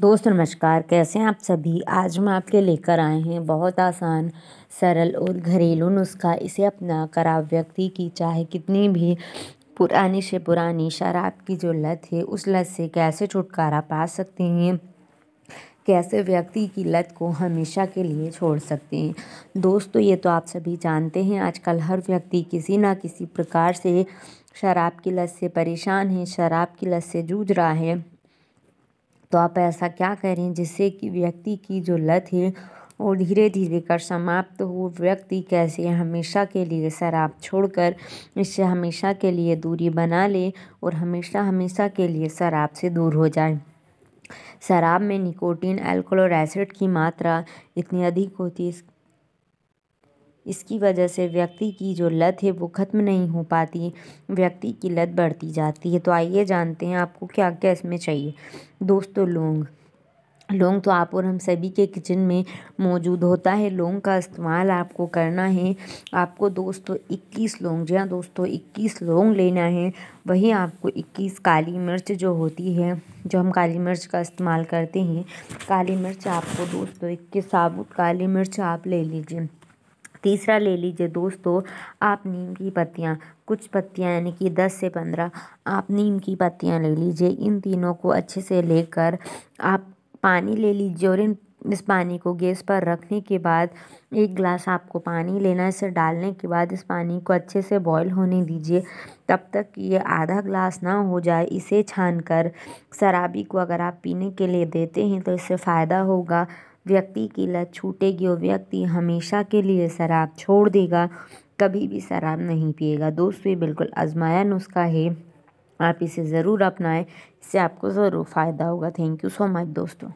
दोस्तों नमस्कार कैसे हैं आप सभी आज हम आपके लेकर आए हैं बहुत आसान सरल और घरेलू नुस्खा इसे अपना कर आप व्यक्ति की चाहे कितनी भी पुरानी से पुरानी शराब की जो लत है उस लत से कैसे छुटकारा पा सकते हैं कैसे व्यक्ति की लत को हमेशा के लिए छोड़ सकते हैं दोस्तों ये तो आप सभी जानते हैं आजकल हर व्यक्ति किसी ना किसी प्रकार से शराब की लत से परेशान है शराब की लत से जूझ रहा है तो आप ऐसा क्या करें जिससे कि व्यक्ति की जो लत है वो धीरे धीरे कर समाप्त हो व्यक्ति कैसे हमेशा के लिए शराब छोड़कर इससे हमेशा के लिए दूरी बना ले और हमेशा हमेशा के लिए शराब से दूर हो जाए शराब में निकोटीन एल्कोलोर एसिड की मात्रा इतनी अधिक होती है इसकी वजह से व्यक्ति की जो लत है वो ख़त्म नहीं हो पाती व्यक्ति की लत बढ़ती जाती है तो आइए जानते हैं आपको क्या क्या इसमें चाहिए दोस्तों लौंग लौंग तो आप और हम सभी के किचन में मौजूद होता है लौंग का इस्तेमाल आपको करना है आपको दोस्तों इक्कीस लौंग जी हाँ दोस्तों इक्कीस लौंग लेना है वही आपको इक्कीस काली मिर्च जो होती है जो हम काली मिर्च का इस्तेमाल करते हैं काली मिर्च आपको दोस्तों इक्कीस साबुत काली मिर्च आप ले लीजिए तीसरा ले लीजिए दोस्तों आप नीम की पत्तियाँ कुछ पत्तियाँ यानी कि दस से पंद्रह आप नीम की पत्तियाँ ले लीजिए इन तीनों को अच्छे से लेकर आप पानी ले लीजिए और इन इस पानी को गैस पर रखने के बाद एक गिलास आपको पानी लेना है इसे डालने के बाद इस पानी को अच्छे से बॉईल होने दीजिए तब तक ये आधा गिलास ना हो जाए इसे छान कर शराबी को अगर आप पीने के लिए देते हैं तो इससे फ़ायदा होगा व्यक्ति की लत छूटेगी और व्यक्ति हमेशा के लिए शराब छोड़ देगा कभी भी शराब नहीं पिएगा दोस्तों ये बिल्कुल आजमाया नुस्खा है आप इसे ज़रूर अपनाएं इससे आपको ज़रूर फ़ायदा होगा थैंक यू सो मच दोस्तों